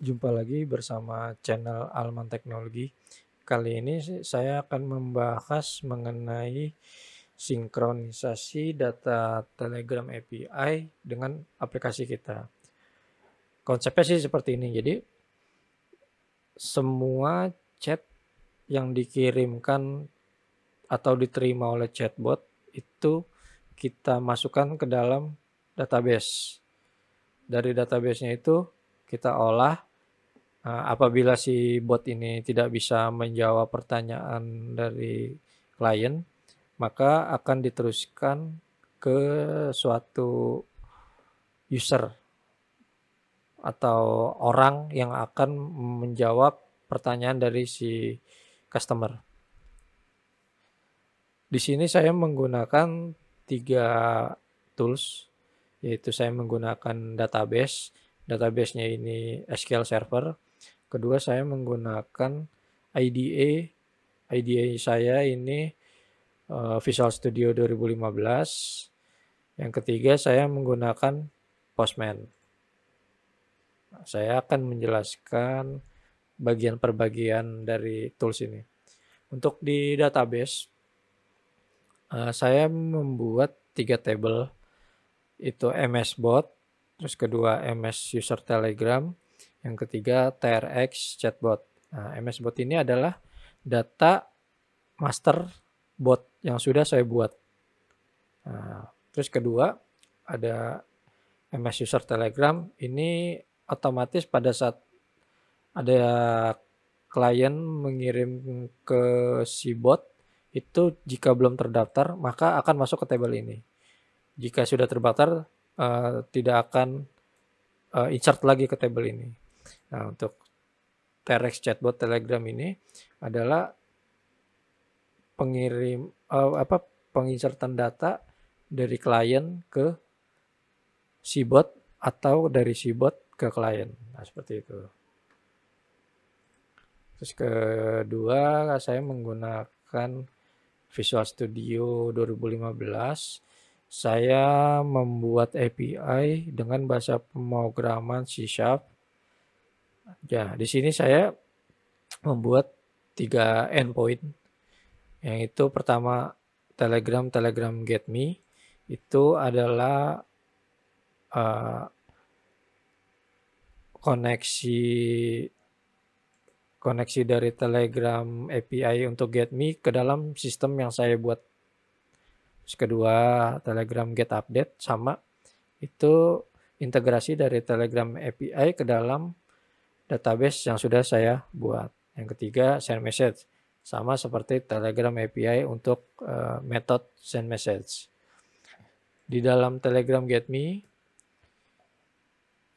Jumpa lagi bersama channel Alman Teknologi. Kali ini saya akan membahas mengenai sinkronisasi data Telegram API dengan aplikasi kita. Konsepnya sih seperti ini. Jadi semua chat yang dikirimkan atau diterima oleh chatbot itu kita masukkan ke dalam database. Dari databasenya itu kita olah Eh, apabila si bot ini tidak bisa menjawab pertanyaan dari klien, maka akan diteruskan ke suatu user atau orang yang akan menjawab pertanyaan dari si customer. Di sini saya menggunakan tiga tools, yaitu saya menggunakan database, databasenya ini SQL Server, Kedua saya menggunakan IDE. IDE saya ini uh, Visual Studio 2015. Yang ketiga saya menggunakan Postman. Saya akan menjelaskan bagian perbagian dari tools ini. Untuk di database, uh, saya membuat tiga table itu MS Bot, terus kedua MS User Telegram, yang ketiga TRX chatbot. Nah, MS bot ini adalah data master bot yang sudah saya buat. Nah, terus kedua ada MS user Telegram. Ini otomatis pada saat ada klien mengirim ke si bot itu jika belum terdaftar maka akan masuk ke table ini. Jika sudah terdaftar uh, tidak akan uh, insert lagi ke table ini. Nah, untuk Terex chatbot Telegram ini adalah pengirim uh, apa penginsertan data dari klien ke si bot atau dari si bot ke klien. Nah, seperti itu. Terus kedua, saya menggunakan Visual Studio 2015. Saya membuat API dengan bahasa pemrograman C Sharp Ya, di sini saya membuat tiga endpoint. Yang itu pertama Telegram Telegram Get Me itu adalah uh, koneksi koneksi dari Telegram API untuk get me ke dalam sistem yang saya buat. Terus kedua, Telegram Get Update sama itu integrasi dari Telegram API ke dalam database yang sudah saya buat. Yang ketiga, send message. Sama seperti Telegram API untuk uh, eh, metode send message. Di dalam Telegram GetMe, uh,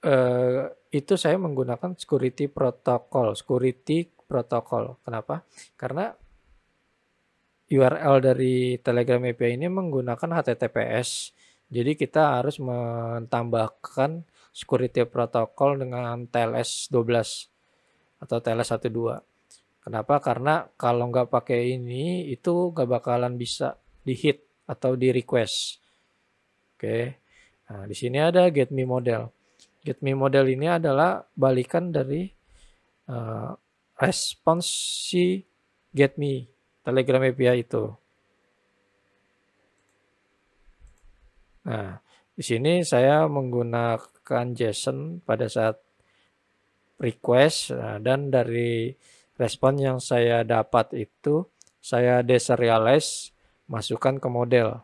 eh, itu saya menggunakan security protocol. Security protocol. Kenapa? Karena URL dari Telegram API ini menggunakan HTTPS. Jadi kita harus menambahkan security protocol dengan TLS 12 atau TLS 12. Kenapa? Karena kalau nggak pakai ini itu nggak bakalan bisa di hit atau di request. Oke. Nah, di sini ada get me model. Get me model ini adalah balikan dari uh, eh, response si get me Telegram API itu. Nah, di sini saya menggunakan JSON pada saat request nah, dan dari respon yang saya dapat itu saya deserialize masukkan ke model.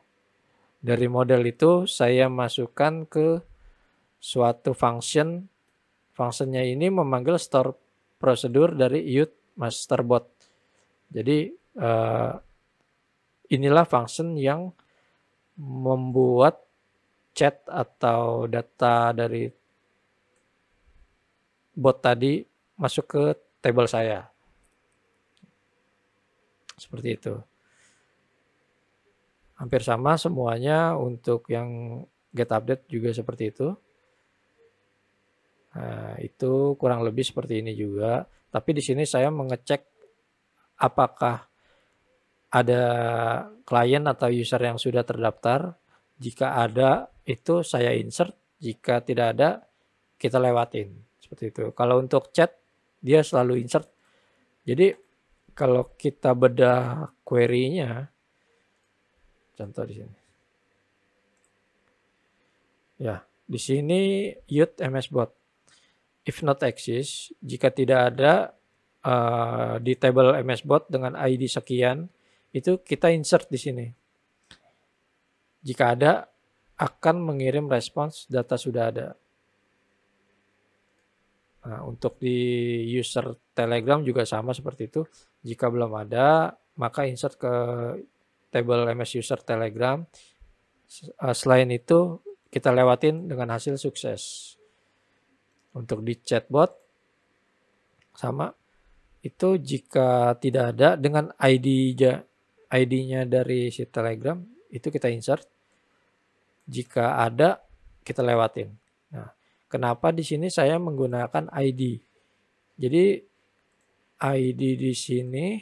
Dari model itu saya masukkan ke suatu function. Functionnya ini memanggil store prosedur dari youth masterbot. Jadi uh, inilah function yang membuat chat atau data dari bot tadi masuk ke table saya. Seperti itu. Hampir sama semuanya untuk yang get update juga seperti itu. Nah, itu kurang lebih seperti ini juga. Tapi di sini saya mengecek apakah ada klien atau user yang sudah terdaftar. Jika ada, itu saya insert. Jika tidak ada, kita lewatin. Seperti itu. Kalau untuk chat, dia selalu insert. Jadi kalau kita bedah querynya, contoh di sini. Ya, di sini youth MS bot. If not exist, jika tidak ada uh, di table MS bot dengan ID sekian, itu kita insert di sini. Jika ada akan mengirim respons data sudah ada. Nah, untuk di user Telegram juga sama seperti itu. Jika belum ada, maka insert ke table MS user Telegram. Eh, selain itu, kita lewatin dengan hasil sukses. Untuk di chatbot, sama. Itu jika tidak ada, dengan ID-nya ID, dari si Telegram, itu kita insert jika ada, kita lewatin. Nah, kenapa di sini saya menggunakan ID? Jadi ID di sini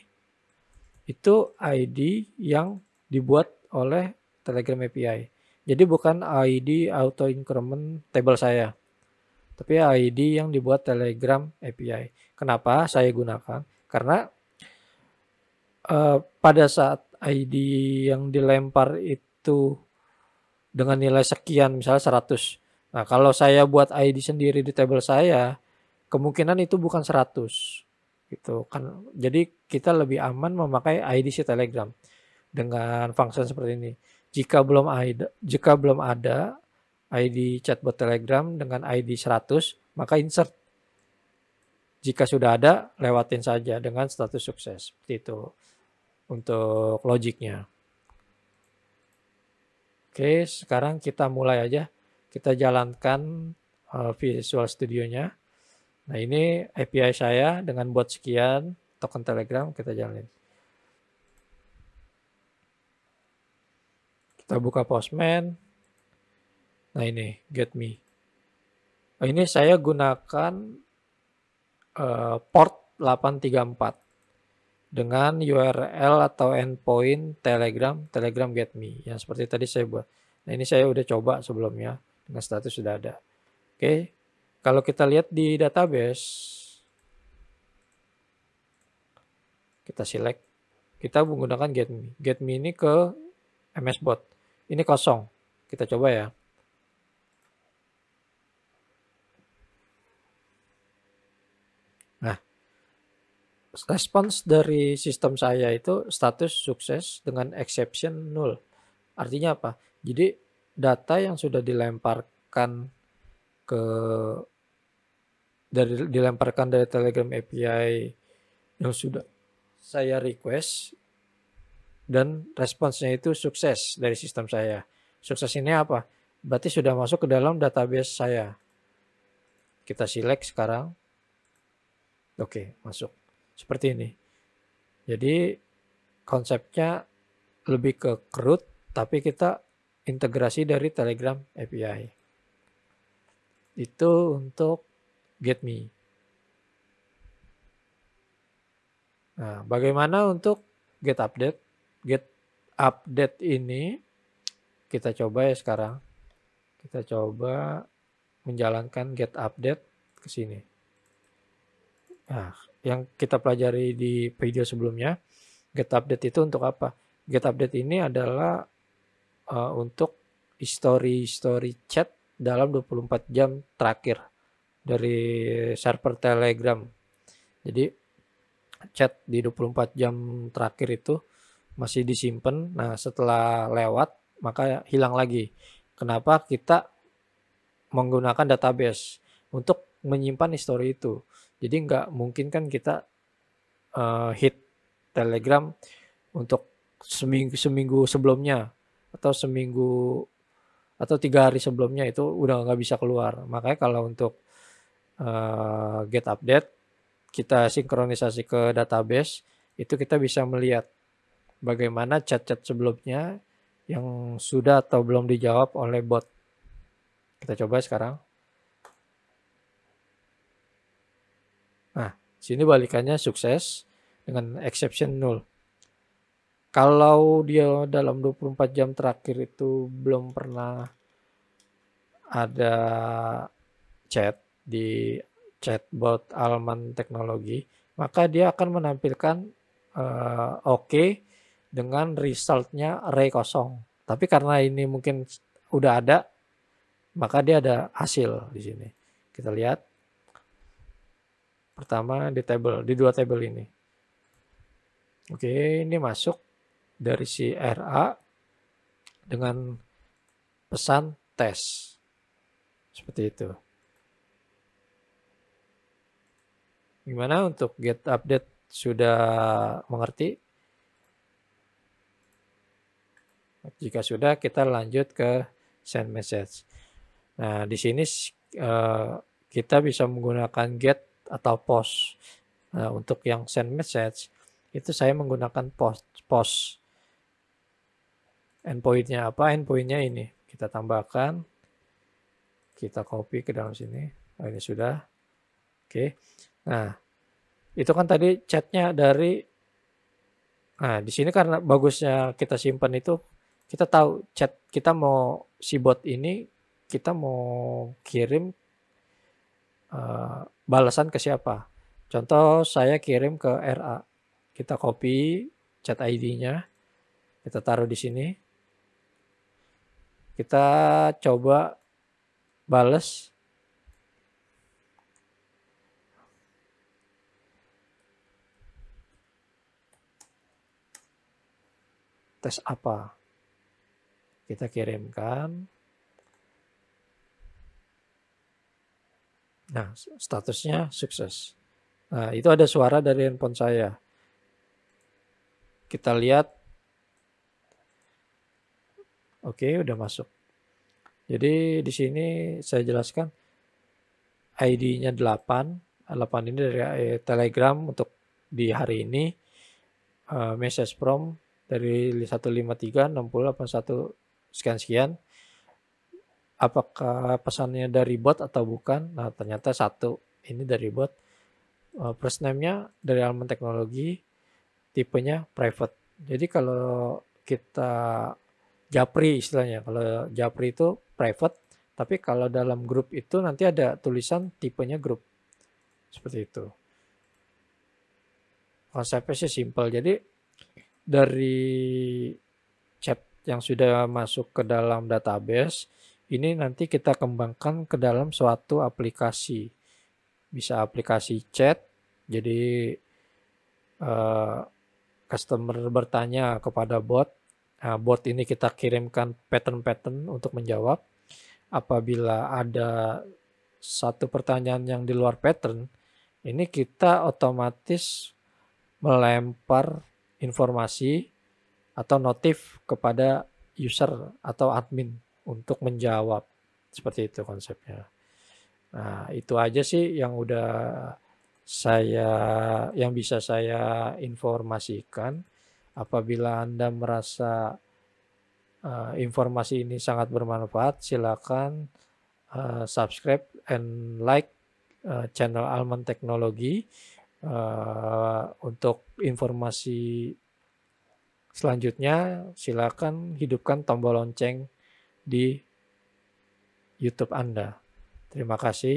itu ID yang dibuat oleh Telegram API. Jadi bukan ID auto increment table saya. Tapi ID yang dibuat Telegram API. Kenapa saya gunakan? Karena uh, pada saat ID yang dilempar itu dengan nilai sekian misalnya 100. Nah, kalau saya buat ID sendiri di table saya, kemungkinan itu bukan 100. Gitu kan. Jadi kita lebih aman memakai ID si Telegram dengan function seperti ini. Jika belum ada jika belum ada ID chatbot Telegram dengan ID 100, maka insert. Jika sudah ada, lewatin saja dengan status sukses. itu untuk logiknya. Oke, sekarang kita mulai aja. Kita jalankan uh, Visual Studio-nya. Nah, ini API saya dengan buat sekian, token Telegram kita jalanin. Kita buka Postman. Nah, ini Get Me. Nah, ini saya gunakan uh, port 834 dengan URL atau endpoint Telegram, Telegram GetMe yang seperti tadi saya buat. Nah, ini saya udah coba sebelumnya dengan status sudah ada. Oke. Kalau kita lihat di database kita select kita menggunakan GetMe GetMe ini ke MS Bot. Ini kosong. Kita coba ya. respons dari sistem saya itu status sukses dengan exception null. Artinya apa? Jadi data yang sudah dilemparkan ke dari dilemparkan dari Telegram API yang sudah saya request dan responsnya itu sukses dari sistem saya. Sukses ini apa? Berarti sudah masuk ke dalam database saya. Kita select sekarang. Oke, masuk seperti ini. Jadi konsepnya lebih ke CRUD tapi kita integrasi dari Telegram API. Itu untuk GetMe. Nah, bagaimana untuk get update? Get update ini kita coba ya sekarang. Kita coba menjalankan get update ke sini. Nah, yang kita pelajari di video sebelumnya, get update itu untuk apa? Get update ini adalah uh, untuk history-history chat dalam 24 jam terakhir dari server Telegram. Jadi chat di 24 jam terakhir itu masih disimpan. Nah, setelah lewat maka hilang lagi. Kenapa kita menggunakan database untuk menyimpan histori itu? Jadi nggak mungkin kan kita uh, hit Telegram untuk seminggu seminggu sebelumnya atau seminggu atau tiga hari sebelumnya itu udah nggak bisa keluar. Makanya kalau untuk uh, get update kita sinkronisasi ke database itu kita bisa melihat bagaimana chat-chat sebelumnya yang sudah atau belum dijawab oleh bot. Kita coba sekarang. Sini balikannya sukses dengan exception null. Kalau dia dalam 24 jam terakhir itu belum pernah ada chat di chatbot Alman Teknologi, maka dia akan menampilkan uh, eh, oke okay dengan resultnya array e kosong. Tapi karena ini mungkin udah ada, maka dia ada hasil di sini. Kita lihat pertama di table di dua table ini. Oke, ini masuk dari si RA dengan pesan tes. Seperti itu. Gimana untuk get update sudah mengerti? Jika sudah, kita lanjut ke send message. Nah, di sini eh, kita bisa menggunakan get atau post. Nah, untuk yang send message itu saya menggunakan post post. Endpointnya apa? Endpointnya ini kita tambahkan, kita copy ke dalam sini. Oh, ini sudah. Oke. Nah, itu kan tadi chatnya dari. Nah, di sini karena bagusnya kita simpan itu kita tahu chat kita mau si bot ini kita mau kirim Eh, balasan ke siapa. Contoh saya kirim ke RA. Kita copy chat ID-nya. Kita taruh di sini. Kita coba balas Tes apa? Kita kirimkan. Nah, statusnya sukses. Nah, itu ada suara dari handphone saya. Kita lihat. Oke, udah masuk. Jadi di sini saya jelaskan ID-nya 8. 8 ini dari eh, Telegram untuk di hari ini. Uh, message from dari 153 6081 sekian-sekian apakah pesannya dari bot atau bukan. Nah, ternyata satu ini dari bot. Uh, first name-nya dari elemen Teknologi, tipenya private. Jadi kalau kita japri istilahnya, kalau japri itu private, tapi kalau dalam grup itu nanti ada tulisan tipenya grup. Seperti itu. Konsepnya sih simple. Jadi dari chat yang sudah masuk ke dalam database ini nanti kita kembangkan ke dalam suatu aplikasi. Bisa aplikasi chat, jadi uh, customer bertanya kepada bot. Nah, bot ini kita kirimkan pattern-pattern untuk menjawab. Apabila ada satu pertanyaan yang di luar pattern, ini kita otomatis melempar informasi atau notif kepada user atau admin untuk menjawab. Seperti itu konsepnya. Nah, itu aja sih yang udah saya yang bisa saya informasikan. Apabila Anda merasa uh, informasi ini sangat bermanfaat, silakan uh, subscribe and like uh, channel Alman Teknologi uh, untuk informasi selanjutnya silakan hidupkan tombol lonceng di YouTube Anda. Terima kasih.